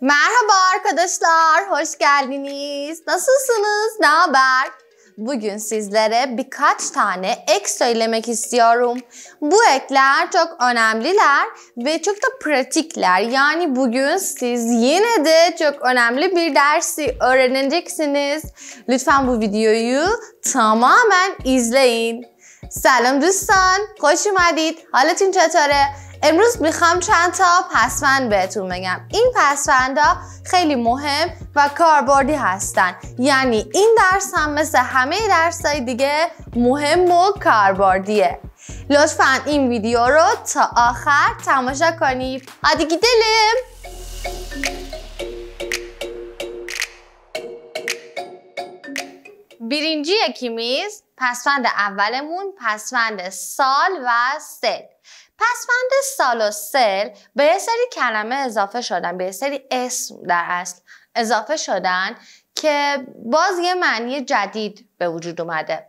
Merhaba arkadaşlar, hoş geldiniz. Nasılsınız, ne haber? Bugün sizlere birkaç tane ek söylemek istiyorum. Bu ekler çok önemliler ve çok da pratikler. Yani bugün siz yine de çok önemli bir dersi öğreneceksiniz. Lütfen bu videoyu tamamen izleyin. Selam dostlar, hoş geldiniz. Halatın çatara. امروز میخوام چند تا پسوند بهتون بگم این ها خیلی مهم و کاربردی هستن یعنی این درس هم مثل همه های دیگه مهم و کاربردیه لطفا این ویدیو رو تا آخر تماشا کنید آدیگی دلم برینجی کیمیز پسوند اولمون پسوند سال و سل پسفند سل به یه سری کلمه اضافه شدن به یه سری اسم در اصل اضافه شدن که باز یه معنی جدید به وجود اومده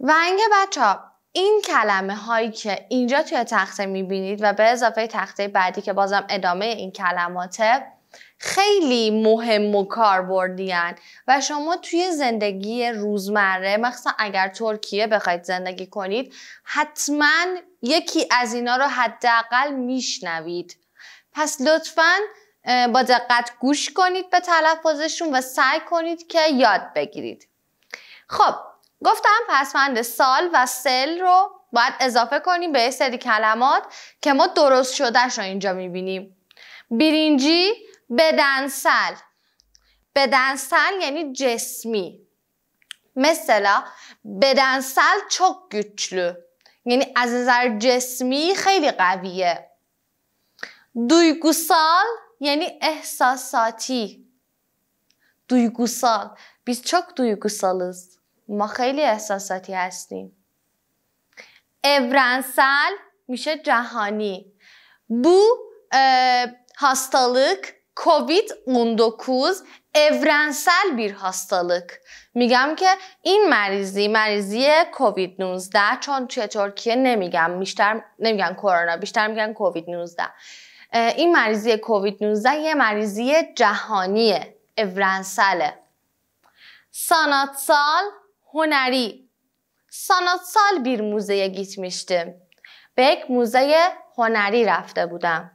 و اینکه بچه ها این کلمه هایی که اینجا توی تخته میبینید و به اضافه تخته بعدی که بازم ادامه این کلماته خیلی مهم و کاربردیان و شما توی زندگی روزمره مخصوصا اگر ترکیه بخواید زندگی کنید حتما یکی از اینا رو حداقل میشنوید پس لطفا با دقت گوش کنید به تلفظشون و سعی کنید که یاد بگیرید خب گفتم پسفند سال و سل رو باید اضافه کنیم به سری کلمات که ما درست شدهش رو اینجا میبینیم برینجی بدنسل بدنسل یعنی جسمی مثلا بدنسل چوک گچلو یعنی از نظر جسمی خیلی قویه. دویگوسال یعنی احساساتی. دویگوسال. بیز چوک دویگوسالیز ما خیلی احساساتی هستیم. اورنسل میشه جهانی. بو e, کووید 19 اورنسل بیر hastalık. میگم که این مریضی مریضی کووید 19 چون توی ترکیه نمیگم بیشتر نمیگن کرونا بیشتر میگن کووید 19 این مریضی کووید 19 یه مریضی جهانیه اورنسله ساناتسال هنری ساناتسال بیر موزه گیت gitmiştim. به یک موزه هنری رفته بودم.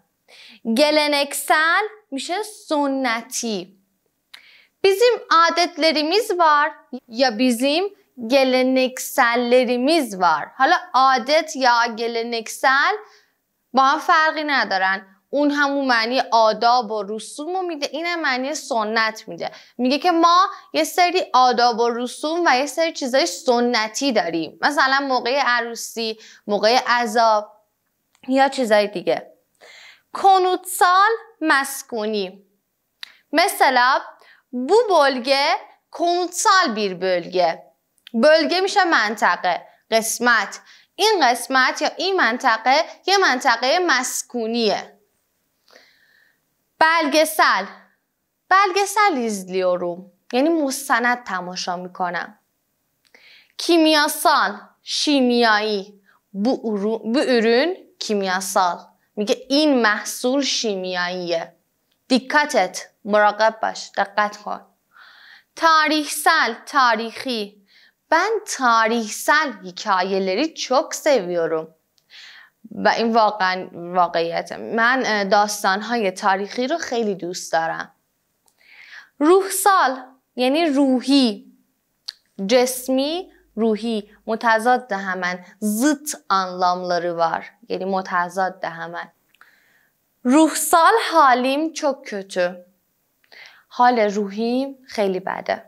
geleneksel میشه sünneti. Bizim adetlerimiz var ya bizim geleneksellerimiz var. حالا عادت یا گلنکسل با هم فرقی ندارن. اون همون معنی آداب و رسوم رو میده هم معنی سنت میده میگه که ما یه سری آداب و رسوم و یه سری چیزای سنتی داریم مثلا موقع عروسی موقع عذاب یا چیزای دیگه کنوتسال مسکونی مثلا بو بلگه کنوتسال بیر بلگه بلگه میشه منطقه قسمت این قسمت یا این منطقه یه منطقه مسکونیه بلگسل بلگسل ایزلیوروم یعنی مستند تماشا میکنم کیمیاسال شیمیایی بو ürün, کیمیاسال میگه این محصول شیمیاییه دیکتت مراقب باش دقت کن تاریخ تاریخی من سال هیکایلری چوک seviyorum. و این واقعا واقعیت من داستانهای تاریخی رو خیلی دوست دارم روح سال یعنی روحی جسمی روحی ده همن زت انلامları var. یعنی ده hemen. روحسال حالیم çok kötü. حال روحیم خیلی بده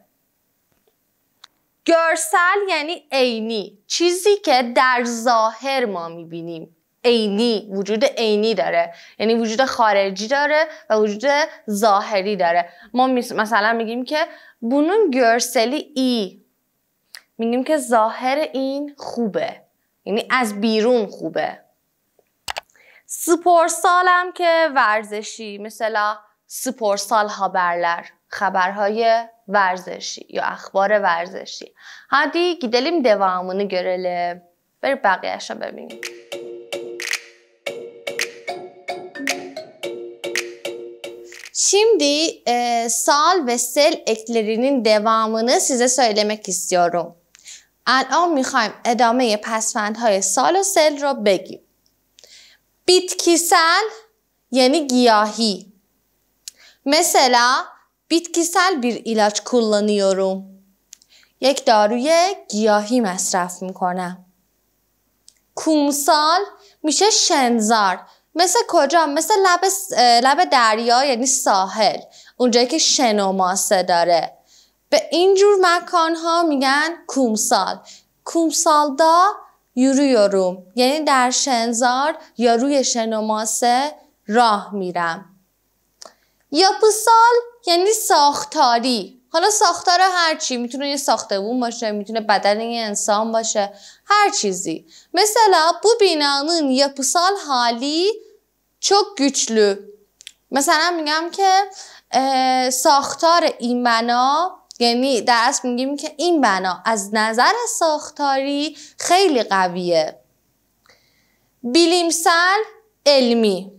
گرسل یعنی عینی چیزی که در ظاهر ما میبینیم اینی وجود عینی داره یعنی وجود خارجی داره و وجود ظاهری داره ما مثلا میگیم که بونون گرسلی ای میگیم که ظاهر این خوبه یعنی از بیرون خوبه سپورسال هم که ورزشی مثلا سپورسال خبرلر خبرهای ورزشی یا اخبار ورزشی هادی گیدلیم devamını görelim بر بقیهش رو ببینیم Şimdi سال و سل sel eklerinin سیزه size söylemek الان میخوایم ادامه های سال و سل رو بگیم. بیتکیسل یعنی گیاهی. مثلا بیتکیسل بیر ایلاج kullanıyorum. یک داروی گیاهی مصرف میکنم. کومسال میشه شنزار. مثل کجا؟ مثل لب, لب دریا یعنی ساحل. اونجایی که شنوماسه ماسه داره. به اینجور مکان ها میگن کومسال دا یورو یوروم یعنی در شنزار یا روی شنوماسه راه میرم یاپوسال یعنی ساختاری حالا ساختار هر چی میتونه یه ساختمون باشه میتونه بدن یه انسان باشه هر چیزی مثلا بینانون یا یاپوسال حالی چوک گوچلو. مثلا میگم که ساختار این بنا یعنی در اصل میگیم که این بنا از نظر ساختاری خیلی قویه بیلیمسل علمی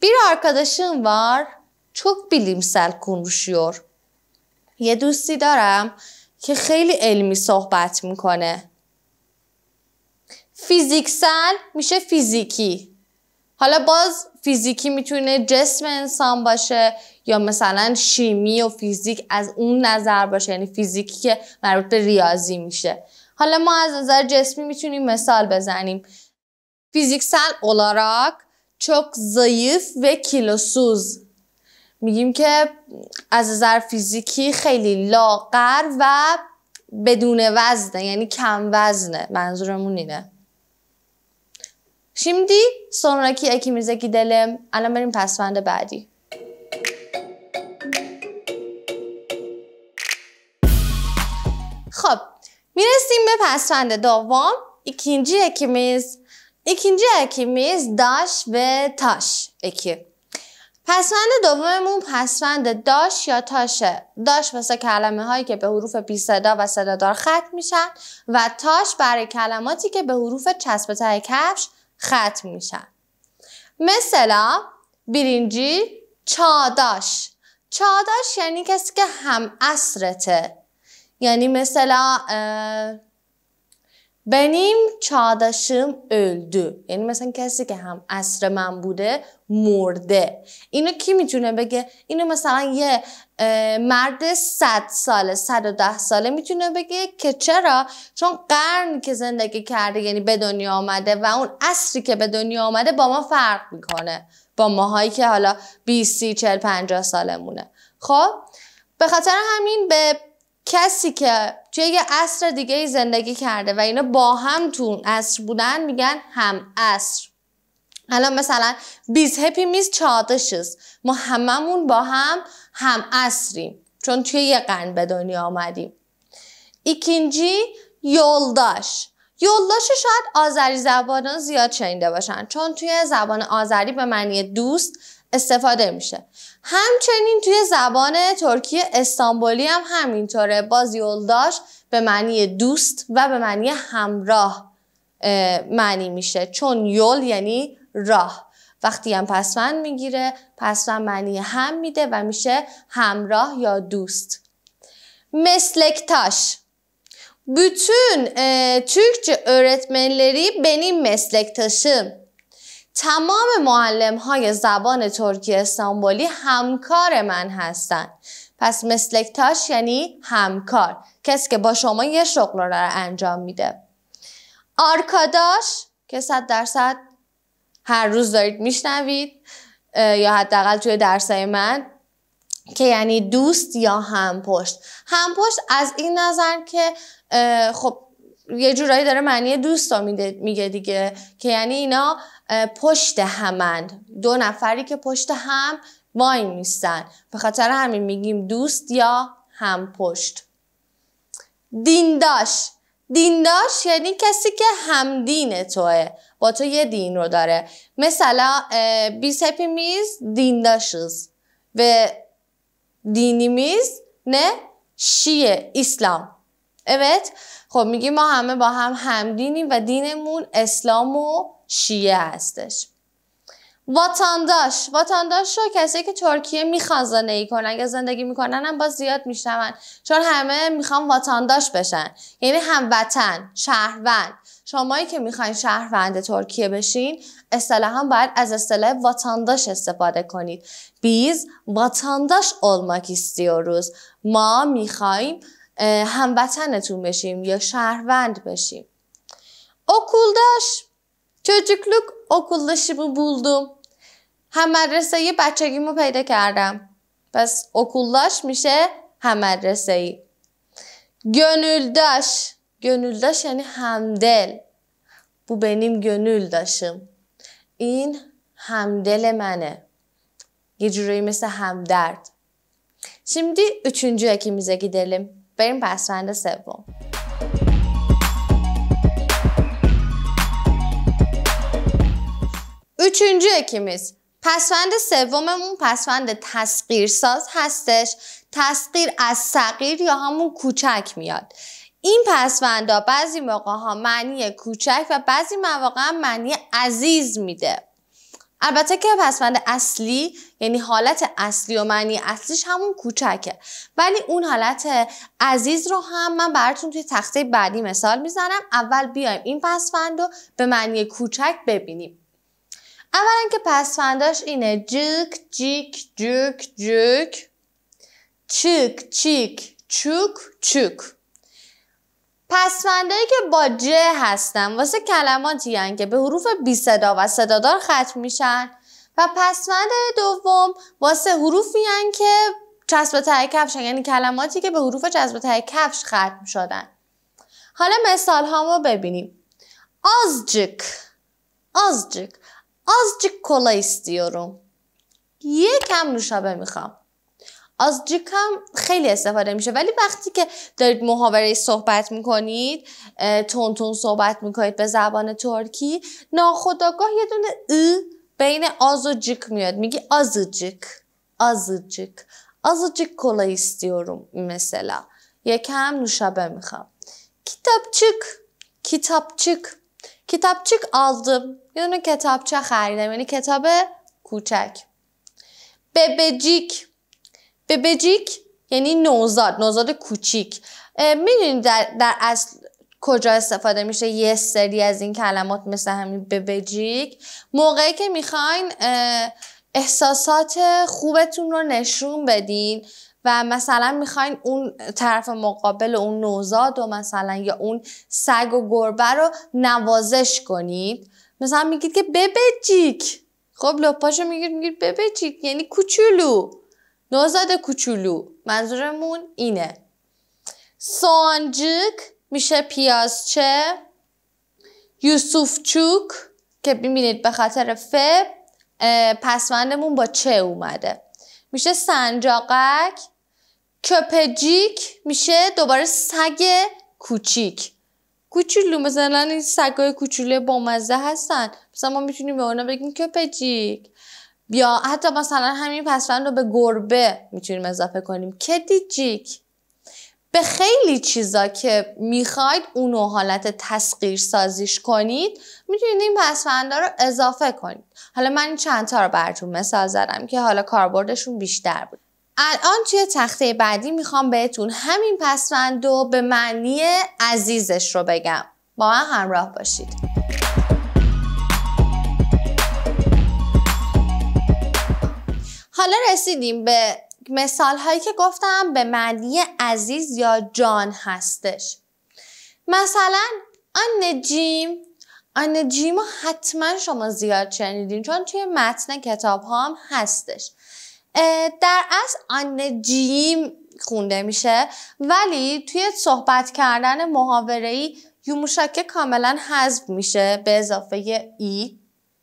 بیر آرکادشین وار چوک بیلیمسل کنوشیور یه دوستی دارم که خیلی علمی صحبت میکنه. فیزیکسل میشه فیزیکی. حالا باز فیزیکی میتونه جسم انسان باشه یا مثلا شیمی و فیزیک از اون نظر باشه یعنی فیزیکی که مربوط به ریاضی میشه حالا ما از نظر جسمی میتونیم مثال بزنیم اولاراک اولاراک، چوک ضعیف و کیلوسوز میگیم که از نظر فیزیکی خیلی لاغر و بدون وزنه یعنی کم وزنه منظورمون اینه یکی اکی میزه دلم الان بریم پسفند بعدی میرسیم به پسفند دوم ikinci ekimiz ایکینجی ekimiz داش و تاش اکی پسفند دوممون پسفند داش یا تاشه داش واسه کلمه هایی که به حروف بی صدا و دار ختم میشن و تاش برای کلماتی که به حروف چسب های کفش ختم میشن مثلا برینجی چاداش چاداش یعنی کسی که هم اصرته یعنی مثلا بنیم benim çağdaşım یعنی مثلا کسی که هم عصر من بوده مرده اینو کی میتونه بگه اینو مثلا یه مرد 100 ساله 110 ساله میتونه بگه که چرا چون قرن که زندگی کرده یعنی به دنیا آمده و اون عصری که به دنیا آمده با ما فرق میکنه با ماهایی که حالا 20 30 40 50 سالمونه خب به خاطر همین به کسی که توی یه عصر دیگه ای زندگی کرده و اینا با هم تو عصر بودن میگن هم عصر الان مثلا بیز هپی میز چادشز ما هممون با هم هم عصریم چون توی یه قرن به دنیا آمدیم ایکینجی یولداش یولداش شاید آذری زبانان زیاد شنیده باشن چون توی زبان آذری به معنی دوست استفاده میشه همچنین توی زبان ترکیه استانبولی هم همینطوره باز یولداش به معنی دوست و به معنی همراه معنی میشه چون یول یعنی راه وقتی هم پسوند میگیره پسوند معنی هم میده و میشه همراه یا دوست مسلکتاش Bütün ترکچه Türkçe öğretmenleri benim تمام معلم های زبان ترکی استانبولی همکار من هستند. پس مسلکتاش یعنی همکار کسی که با شما یه شغل رو انجام میده آرکاداش که صد درصد هر روز دارید میشنوید یا حداقل توی درسای من که یعنی دوست یا همپشت همپشت از این نظر که خب یه جورایی داره معنی دوست میگه دیگه که یعنی اینا پشت همند دو نفری که پشت هم وای نیستن. به خاطر همین میگیم دوست یا هم پشت دینداش دینداش یعنی کسی که هم همدین توه با تو یه دین رو داره مثلا بیس میز دینداشز و دینی میز نه شیه اسلام evet خب میگیم ما همه با هم همدینیم و دینمون اسلام شیعه هستش وطنداش وطنداش رو کسی که ترکیه میخوان زندگی کنن اگه زندگی میکنن هم باز زیاد میشنون چون همه میخوان وطنداش بشن یعنی هموطن شهروند شمایی که میخواین شهروند ترکیه بشین اصطلاحا باید از اصطلاح وطنداش استفاده کنید بیز اولماکیستی و روز ما میخواییم هموطنتون بشیم یا شهروند بشیم اکولداش Çocukluk okuldaşımı buldum. هم مدرسه یه بچگیمو پیدا کردم. پس okuldaş میشه هم مدرسه ای. Gönüldaş. Gönüldaş yani hamdel Bu benim gönüldaşım. این همدل منه. یه جورایی hamdert. Şimdi üçüncü ekimize gidelim. Benim pasrende سوم. 23 اکیمیز پسفند سوممون پسفند تسقیرساز هستش. تسقیر از صغیر یا همون کوچک میاد. این پسفندا بعضی موقع ها معنی کوچک و بعضی مواقع معنی عزیز میده. البته که پسفند اصلی یعنی حالت اصلی و معنی اصلیش همون کوچکه ولی اون حالت عزیز رو هم من براتون توی تخته بعدی مثال میزنم اول بیایم این پسفند رو به معنی کوچک ببینیم اولا که پسفنداش اینه جک جیک جک جک چک چیک چوک چوک پسفندایی که با ج هستن واسه کلماتی یعنی که به حروف بی صدا و صدادار ختم میشن و پسفند دوم واسه حروفی هن یعنی که چسب تای کفش یعنی کلماتی که به حروف چسب تای کفش ختم شدن حالا مثال هامو ببینیم آزجک آزجک Azıcık kola istiyorum. یکم نوشابه میخوام آزجیک خیلی استفاده میشه ولی وقتی که دارید محاوره صحبت میکنید تونتون صحبت میکنید به زبان ترکی ناخداگاه یه دونه ای بین آز و جیک میاد میگی آزجیک آزجیک آزجیک کلا istiyorum مثلا یکم نوشابه میخوام کتابچیک کتابچیک کتابچیک aldım یه دونه چه خریدم یعنی کتاب کوچک ببجیک ببجیک یعنی نوزاد نوزاد کوچیک میدونید در, در اصل کجا استفاده میشه یه سری از این کلمات مثل همین ببجیک موقعی که میخواین احساسات خوبتون رو نشون بدین و مثلا میخواین اون طرف مقابل اون نوزاد و مثلا یا اون سگ و گربه رو نوازش کنید مثلا میگید که ببجیک خب لپاشو میگید میگید ببجیک یعنی کوچولو نوزاد کوچولو منظورمون اینه سانجیک میشه پیازچه یوسفچوک که ببینید به خاطر ف پسوندمون با چه اومده میشه سنجاقک کپجیک میشه دوباره سگ کوچیک کوچولو مثلا این سگای کوچوله با مزه هستن مثلا ما میتونیم به اونا بگیم کپچیک یا حتی مثلا همین پسفند رو به گربه میتونیم اضافه کنیم کدیجیک به خیلی چیزا که میخواید اونو حالت تسخیر سازیش کنید میتونید این پسفنده رو اضافه کنید حالا من این چند تا رو براتون مثال زدم که حالا کاربردشون بیشتر بود الان توی تخته بعدی میخوام بهتون همین پسوند و به معنی عزیزش رو بگم با من همراه باشید حالا رسیدیم به مثال هایی که گفتم به معنی عزیز یا جان هستش مثلا آن نجیم آن نجیم رو حتما شما زیاد شنیدین چون توی متن کتاب ها هم هستش در اصل آن جیم خونده میشه ولی توی صحبت کردن محاوره ای یوموشاکه کاملا حذف میشه به اضافه ای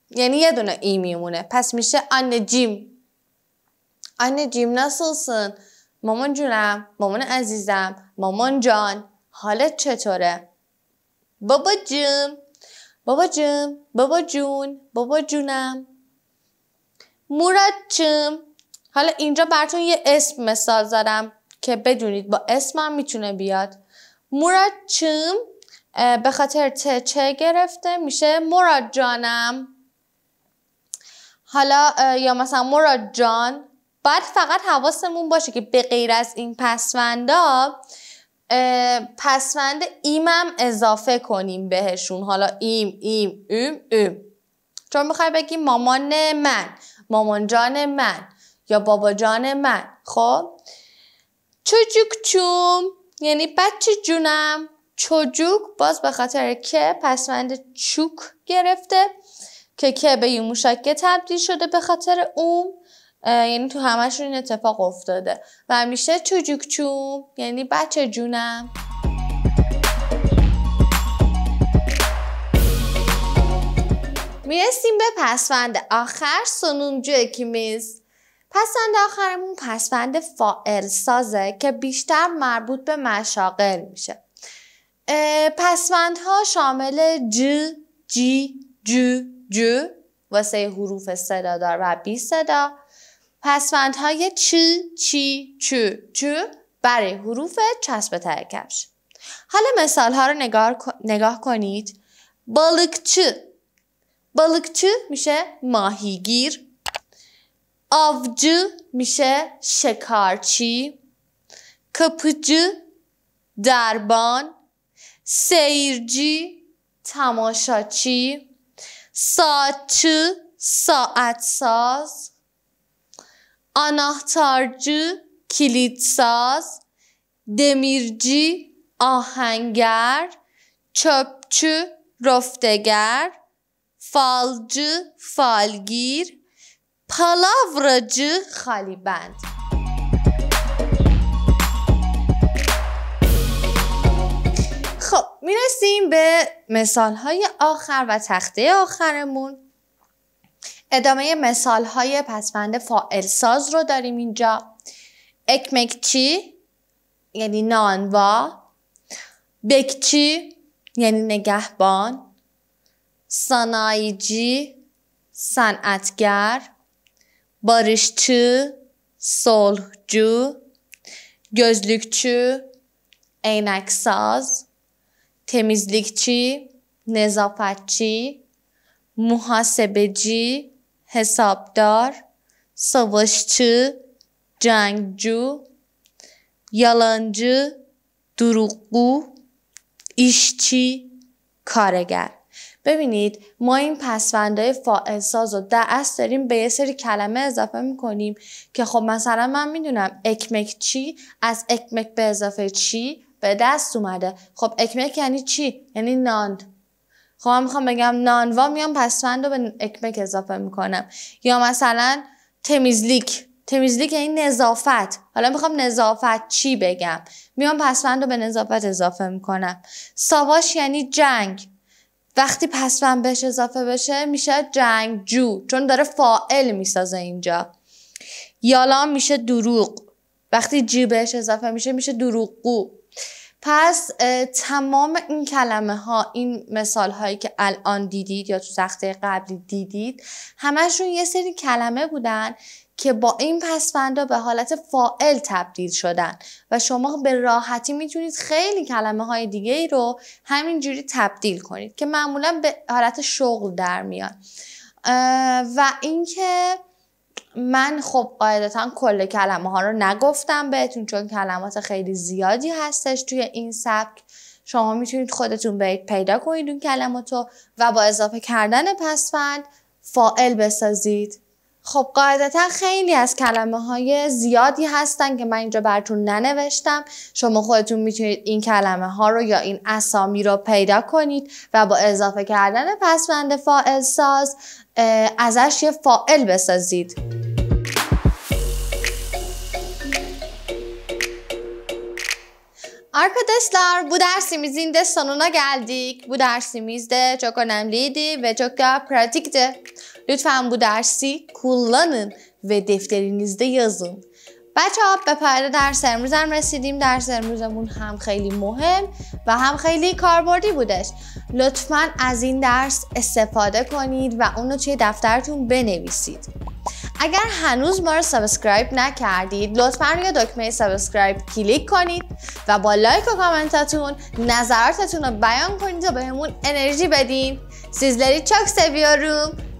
یعنی یه دونه ای میمونه پس میشه آن جیم آن جیم نسلسن مامان جونم مامان عزیزم مامان جان حالت چطوره بابا جیم بابا جون بابا جون بابا جونم مراد چیم، حالا اینجا براتون یه اسم مثال زدم که بدونید با اسمم میتونه بیاد مراد چم به خاطر ته چه گرفته میشه مراد جانم حالا یا مثلا مراد جان باید فقط حواسمون باشه که به غیر از این پسوندا پسوند ایمم اضافه کنیم بهشون حالا ایم ایم ایم ایم چون میخوای بگی مامان من مامان جان من یا بابا جان من خب چوجوک چوم یعنی بچه جونم چوجوک باز به خاطر که پسوند چوک گرفته که که به یه موشکه تبدیل شده به خاطر اوم یعنی تو همشون این اتفاق افتاده و همیشه چوجوک چوم یعنی بچه جونم میرسیم به پسوند آخر سنونجو میز. پسند آخرمون پسفند فائل سازه که بیشتر مربوط به مشاغل میشه ها شامل ج، جی، جو، جو واسه حروف صدادار و بی صدا های چ، چی، چو، چو برای حروف چسب ته حالا مثال ها رو نگاه, نگاه کنید بالکچی بالکچی میشه ماهیگیر Avcı میشه شکارچی کپچی دربان سیرجی تماشاچی ساعتچی ساعتساز آناهتارچی کلیدساز دمیرچی آهنگر چپچی رفتگر فالچی فالگیر خالی بند خب میرسیم به مثال های آخر و تخته آخرمون ادامه مثال های پسفند فائل ساز رو داریم اینجا اکمکچی یعنی نانوا بکچی یعنی نگهبان سنایجی صنعتگر barışçı, solcu, gözlükçü, eyneksaz, temizlikçi, nezafetçi, muhasebeci, hesapdar, savaşçı, cengcu, yalancı, duruklu, işçi, karager. ببینید ما این پسوندهای فاعل ساز رو در داریم به یه سری کلمه اضافه میکنیم که خب مثلا من میدونم اکمک چی از اکمک به اضافه چی به دست اومده خب اکمک یعنی چی یعنی نان خب من میخوام بگم نانوا میام پسفند رو به اکمک اضافه میکنم یا مثلا تمیزلیک تمیزلیک یعنی نظافت حالا میخوام نظافت چی بگم میام پسفند رو به نظافت اضافه میکنم ساواش یعنی جنگ وقتی پسفن بهش اضافه بشه میشه جنگ جو چون داره فائل میسازه اینجا یالا میشه دروغ وقتی جی بهش اضافه میشه میشه دروغگو پس تمام این کلمه ها این مثال هایی که الان دیدید یا تو سخته قبلی دیدید همشون یه سری کلمه بودن که با این پسفندا به حالت فائل تبدیل شدن و شما به راحتی میتونید خیلی کلمه های دیگه ای رو همینجوری تبدیل کنید که معمولا به حالت شغل در میان و اینکه من خب قاعدتا کل کلمه ها رو نگفتم بهتون چون کلمات خیلی زیادی هستش توی این سبک شما میتونید خودتون برید پیدا کنید اون کلماتو و با اضافه کردن پسفند فائل بسازید خب قاعدتا خیلی از کلمه های زیادی هستن که من اینجا براتون ننوشتم شما خودتون میتونید این کلمه ها رو یا این اسامی رو پیدا کنید و با اضافه کردن پسوند فائل ساز ازش یه فائل بسازید Arkadaşlar bu dersimizin de sonuna geldik. Bu میزده çok önemliydi ve çok da pratikti. Lütfen bu dersi kullanın ve defterinizde yazın. بچه ها به پایان درس امروز هم رسیدیم درس امروزمون هم خیلی مهم و هم خیلی کاربردی بودش لطفا از این درس استفاده کنید و اونو توی دفترتون بنویسید اگر هنوز ما رو سابسکرایب نکردید لطفا روی دکمه سابسکرایب کلیک کنید و با لایک و کامنتاتون نظراتتون رو بیان کنید و بهمون انرژی بدین سیزلری چاک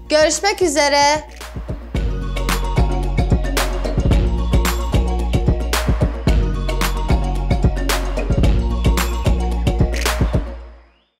Görüşmek üzere.